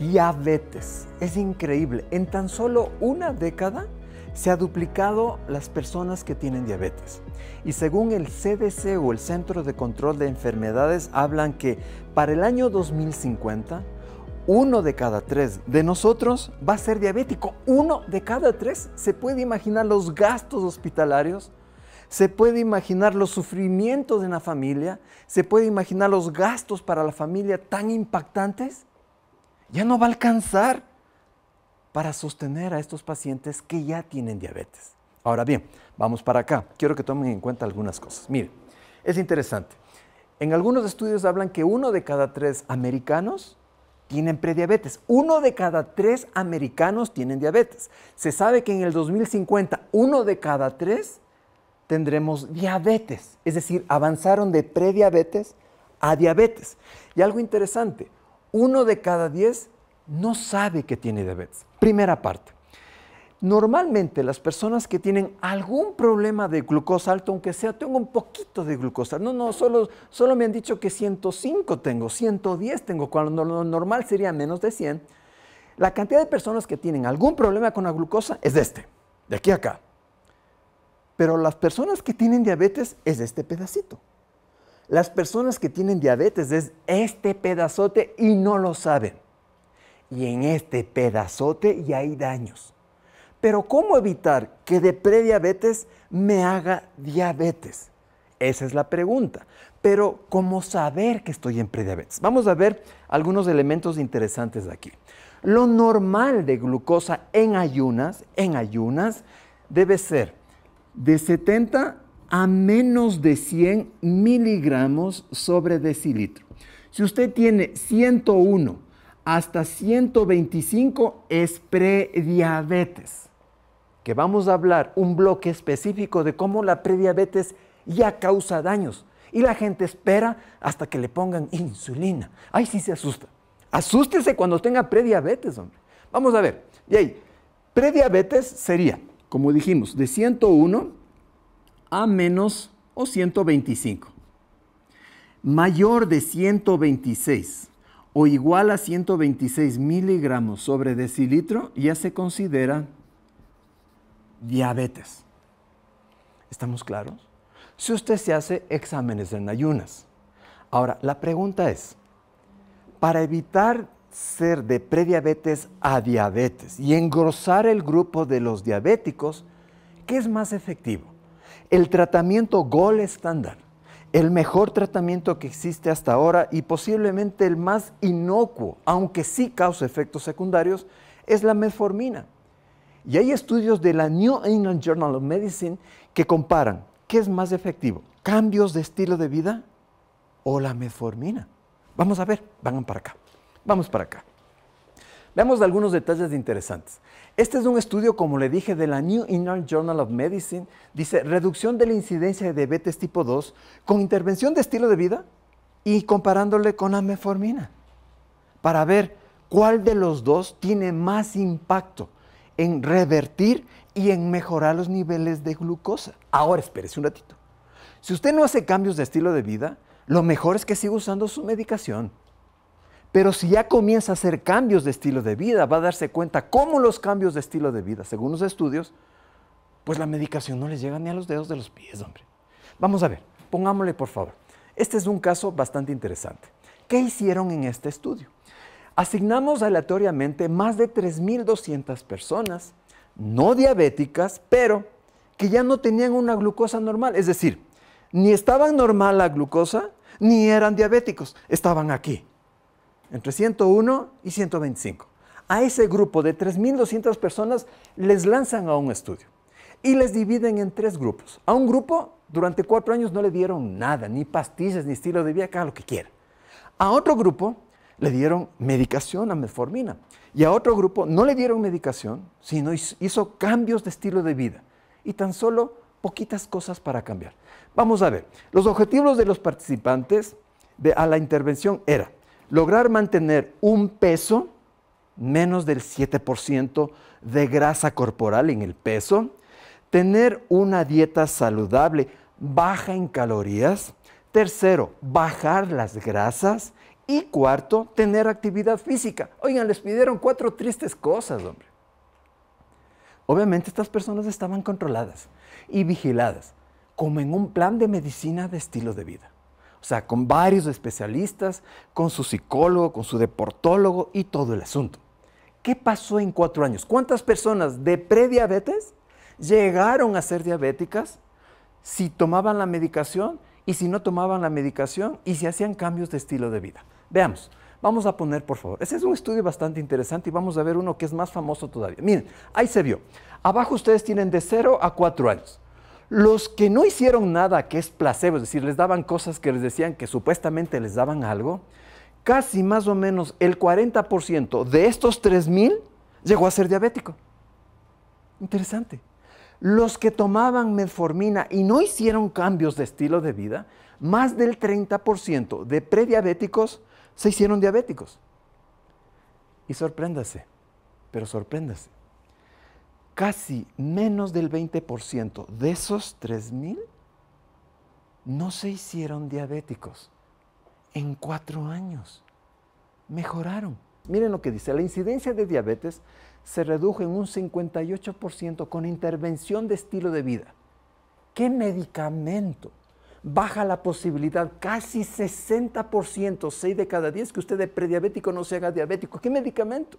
diabetes. Es increíble. En tan solo una década se ha duplicado las personas que tienen diabetes. Y según el CDC o el Centro de Control de Enfermedades, hablan que para el año 2050, uno de cada tres de nosotros va a ser diabético. Uno de cada tres. ¿Se puede imaginar los gastos hospitalarios? ¿Se puede imaginar los sufrimientos de la familia? ¿Se puede imaginar los gastos para la familia tan impactantes? ya no va a alcanzar para sostener a estos pacientes que ya tienen diabetes. Ahora bien, vamos para acá. Quiero que tomen en cuenta algunas cosas. Miren, es interesante. En algunos estudios hablan que uno de cada tres americanos tienen prediabetes. Uno de cada tres americanos tienen diabetes. Se sabe que en el 2050 uno de cada tres tendremos diabetes. Es decir, avanzaron de prediabetes a diabetes. Y algo interesante, uno de cada diez no sabe que tiene diabetes. Primera parte. Normalmente las personas que tienen algún problema de glucosa alto, aunque sea tengo un poquito de glucosa, no, no, solo, solo me han dicho que 105 tengo, 110 tengo, cuando lo normal sería menos de 100, la cantidad de personas que tienen algún problema con la glucosa es de este, de aquí a acá. Pero las personas que tienen diabetes es de este pedacito. Las personas que tienen diabetes es este pedazote y no lo saben. Y en este pedazote ya hay daños. Pero ¿cómo evitar que de prediabetes me haga diabetes? Esa es la pregunta. Pero ¿cómo saber que estoy en prediabetes? Vamos a ver algunos elementos interesantes de aquí. Lo normal de glucosa en ayunas, en ayunas, debe ser de 70 a menos de 100 miligramos sobre decilitro. Si usted tiene 101 hasta 125 es prediabetes, que vamos a hablar un bloque específico de cómo la prediabetes ya causa daños y la gente espera hasta que le pongan insulina. Ay, sí se asusta. Asústese cuando tenga prediabetes, hombre. Vamos a ver. Y ahí, Prediabetes sería, como dijimos, de 101 a menos o 125. Mayor de 126 o igual a 126 miligramos sobre decilitro ya se considera diabetes. ¿Estamos claros? Si usted se hace exámenes en ayunas. Ahora, la pregunta es, para evitar ser de prediabetes a diabetes y engrosar el grupo de los diabéticos, ¿qué es más efectivo? El tratamiento Gold estándar, el mejor tratamiento que existe hasta ahora y posiblemente el más inocuo, aunque sí causa efectos secundarios, es la metformina. Y hay estudios de la New England Journal of Medicine que comparan qué es más efectivo, cambios de estilo de vida o la metformina. Vamos a ver, van para acá. Vamos para acá. Veamos algunos detalles interesantes. Este es un estudio, como le dije, de la New England Journal of Medicine. Dice, reducción de la incidencia de diabetes tipo 2 con intervención de estilo de vida y comparándole con ameformina para ver cuál de los dos tiene más impacto en revertir y en mejorar los niveles de glucosa. Ahora, espérese un ratito. Si usted no hace cambios de estilo de vida, lo mejor es que siga usando su medicación. Pero si ya comienza a hacer cambios de estilo de vida, va a darse cuenta cómo los cambios de estilo de vida, según los estudios, pues la medicación no les llega ni a los dedos de los pies, hombre. Vamos a ver, pongámosle por favor. Este es un caso bastante interesante. ¿Qué hicieron en este estudio? Asignamos aleatoriamente más de 3.200 personas no diabéticas, pero que ya no tenían una glucosa normal. Es decir, ni estaba normal la glucosa, ni eran diabéticos, estaban aquí entre 101 y 125. A ese grupo de 3.200 personas les lanzan a un estudio y les dividen en tres grupos. A un grupo durante cuatro años no le dieron nada, ni pastillas, ni estilo de vida, cada lo que quiera. A otro grupo le dieron medicación a metformina y a otro grupo no le dieron medicación, sino hizo cambios de estilo de vida y tan solo poquitas cosas para cambiar. Vamos a ver, los objetivos de los participantes a la intervención eran lograr mantener un peso menos del 7% de grasa corporal en el peso, tener una dieta saludable baja en calorías, tercero, bajar las grasas y cuarto, tener actividad física. Oigan, les pidieron cuatro tristes cosas, hombre. Obviamente estas personas estaban controladas y vigiladas, como en un plan de medicina de estilo de vida. O sea, con varios especialistas, con su psicólogo, con su deportólogo y todo el asunto. ¿Qué pasó en cuatro años? ¿Cuántas personas de prediabetes llegaron a ser diabéticas si tomaban la medicación y si no tomaban la medicación y si hacían cambios de estilo de vida? Veamos, vamos a poner por favor. Ese es un estudio bastante interesante y vamos a ver uno que es más famoso todavía. Miren, ahí se vio. Abajo ustedes tienen de 0 a 4 años. Los que no hicieron nada que es placebo, es decir, les daban cosas que les decían que supuestamente les daban algo, casi más o menos el 40% de estos 3.000 llegó a ser diabético. Interesante. Los que tomaban metformina y no hicieron cambios de estilo de vida, más del 30% de prediabéticos se hicieron diabéticos. Y sorpréndase, pero sorpréndase casi menos del 20% de esos 3.000 no se hicieron diabéticos. En cuatro años mejoraron. Miren lo que dice, la incidencia de diabetes se redujo en un 58% con intervención de estilo de vida. ¿Qué medicamento baja la posibilidad casi 60%, 6 de cada 10, que usted de prediabético no se haga diabético? ¿Qué medicamento?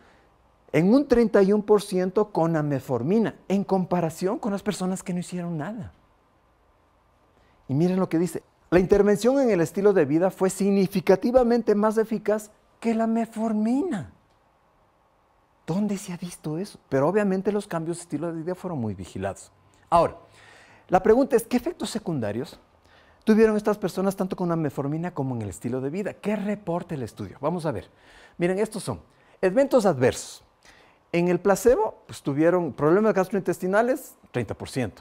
en un 31% con ameformina, en comparación con las personas que no hicieron nada. Y miren lo que dice, la intervención en el estilo de vida fue significativamente más eficaz que la meformina. ¿Dónde se ha visto eso? Pero obviamente los cambios de estilo de vida fueron muy vigilados. Ahora, la pregunta es, ¿qué efectos secundarios tuvieron estas personas tanto con ameformina como en el estilo de vida? ¿Qué reporta el estudio? Vamos a ver. Miren, estos son eventos adversos en el placebo, pues tuvieron problemas gastrointestinales, 30%.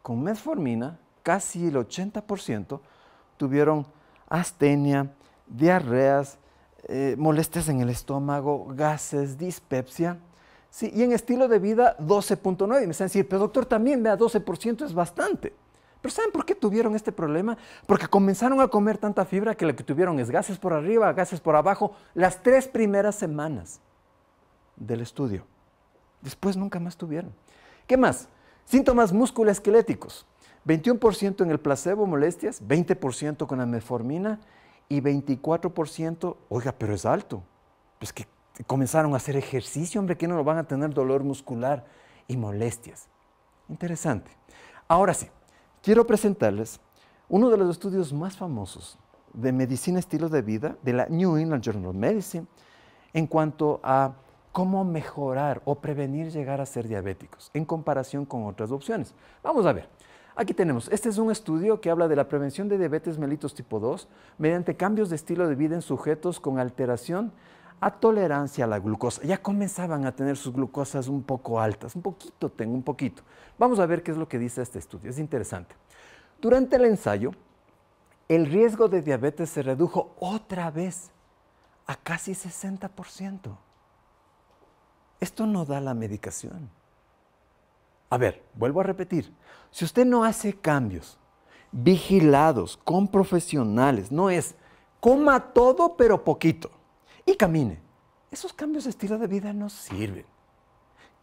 Con metformina, casi el 80% tuvieron astenia, diarreas, eh, molestias en el estómago, gases, dispepsia. Sí, y en estilo de vida, 12.9. Me están decir, pero doctor, también vea, 12% es bastante. Pero ¿saben por qué tuvieron este problema? Porque comenzaron a comer tanta fibra que lo que tuvieron es gases por arriba, gases por abajo, las tres primeras semanas del estudio. Después nunca más tuvieron. ¿Qué más? Síntomas musculoesqueléticos. 21% en el placebo, molestias, 20% con la meformina y 24%, oiga, pero es alto. Pues que comenzaron a hacer ejercicio, hombre, que no lo van a tener dolor muscular y molestias. Interesante. Ahora sí, quiero presentarles uno de los estudios más famosos de medicina estilo de vida de la New England Journal of Medicine en cuanto a cómo mejorar o prevenir llegar a ser diabéticos en comparación con otras opciones. Vamos a ver. Aquí tenemos, este es un estudio que habla de la prevención de diabetes mellitus tipo 2 mediante cambios de estilo de vida en sujetos con alteración a tolerancia a la glucosa. Ya comenzaban a tener sus glucosas un poco altas, un poquito tengo, un poquito. Vamos a ver qué es lo que dice este estudio, es interesante. Durante el ensayo, el riesgo de diabetes se redujo otra vez a casi 60%. Esto no da la medicación. A ver, vuelvo a repetir, si usted no hace cambios vigilados con profesionales, no es coma todo pero poquito y camine, esos cambios de estilo de vida no sirven.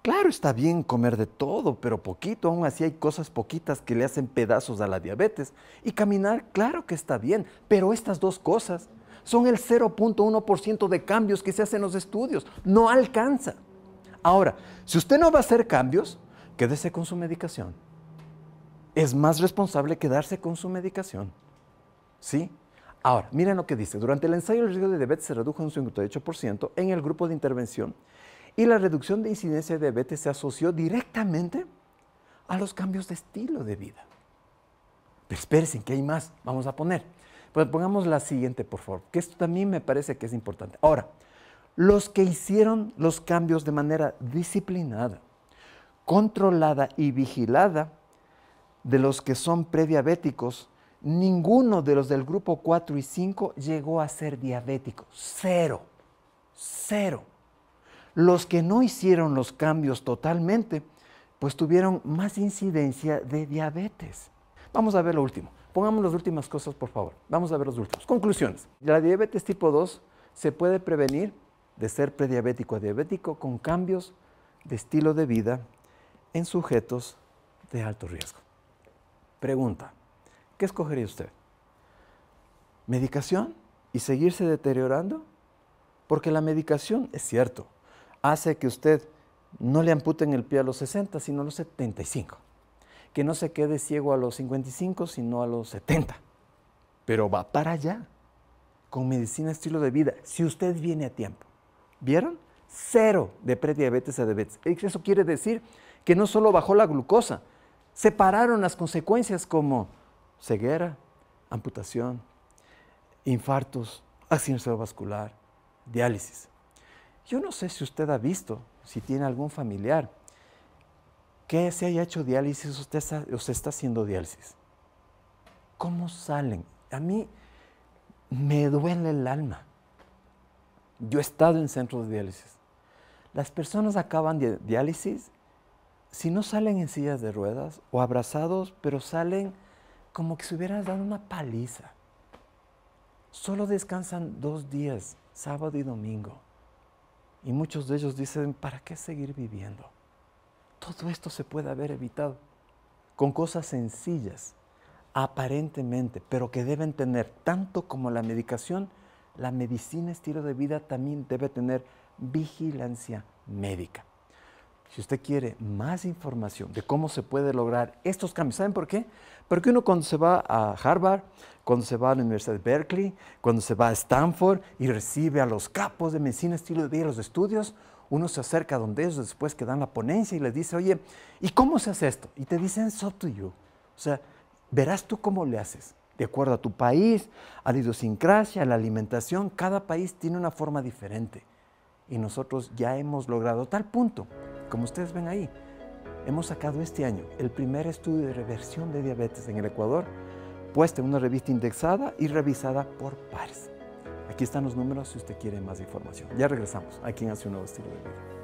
Claro, está bien comer de todo, pero poquito, aún así hay cosas poquitas que le hacen pedazos a la diabetes. Y caminar, claro que está bien, pero estas dos cosas son el 0.1% de cambios que se hacen en los estudios. No alcanza. Ahora, si usted no va a hacer cambios, quédese con su medicación. Es más responsable quedarse con su medicación. ¿Sí? Ahora, miren lo que dice. Durante el ensayo, el riesgo de diabetes se redujo un 58% en el grupo de intervención y la reducción de incidencia de diabetes se asoció directamente a los cambios de estilo de vida. Pero espérense, que hay más. Vamos a poner. Pues pongamos la siguiente, por favor, que esto también me parece que es importante. Ahora, los que hicieron los cambios de manera disciplinada, controlada y vigilada, de los que son prediabéticos, ninguno de los del grupo 4 y 5 llegó a ser diabético. Cero, cero. Los que no hicieron los cambios totalmente, pues tuvieron más incidencia de diabetes. Vamos a ver lo último. Pongamos las últimas cosas, por favor. Vamos a ver los últimos. Conclusiones. La diabetes tipo 2 se puede prevenir de ser prediabético a diabético con cambios de estilo de vida en sujetos de alto riesgo. Pregunta, ¿qué escogería usted? ¿Medicación y seguirse deteriorando? Porque la medicación, es cierto, hace que usted no le amputen el pie a los 60, sino a los 75. Que no se quede ciego a los 55, sino a los 70. Pero va para allá, con medicina, estilo de vida, si usted viene a tiempo. ¿Vieron? Cero de prediabetes a diabetes. Eso quiere decir que no solo bajó la glucosa, separaron las consecuencias como ceguera, amputación, infartos, accidente vascular, diálisis. Yo no sé si usted ha visto, si tiene algún familiar que se haya hecho diálisis usted o se está haciendo diálisis. ¿Cómo salen? A mí me duele el alma. Yo he estado en centros de diálisis. Las personas acaban de diálisis si no salen en sillas de ruedas o abrazados, pero salen como que se hubieran dado una paliza. Solo descansan dos días, sábado y domingo. Y muchos de ellos dicen, ¿para qué seguir viviendo? Todo esto se puede haber evitado con cosas sencillas, aparentemente, pero que deben tener tanto como la medicación la medicina estilo de vida también debe tener vigilancia médica. Si usted quiere más información de cómo se puede lograr estos cambios, ¿saben por qué? Porque uno cuando se va a Harvard, cuando se va a la Universidad de Berkeley, cuando se va a Stanford y recibe a los capos de medicina, estilo de vida, los estudios, uno se acerca a donde ellos después que dan la ponencia y les dice, oye, ¿y cómo se hace esto? Y te dicen, so to you. O sea, verás tú cómo le haces de acuerdo a tu país, a la idiosincrasia, a la alimentación. Cada país tiene una forma diferente. Y nosotros ya hemos logrado tal punto, como ustedes ven ahí, hemos sacado este año el primer estudio de reversión de diabetes en el Ecuador, puesto en una revista indexada y revisada por pares. Aquí están los números si usted quiere más información. Ya regresamos aquí en Hace un Nuevo Estilo de Vida.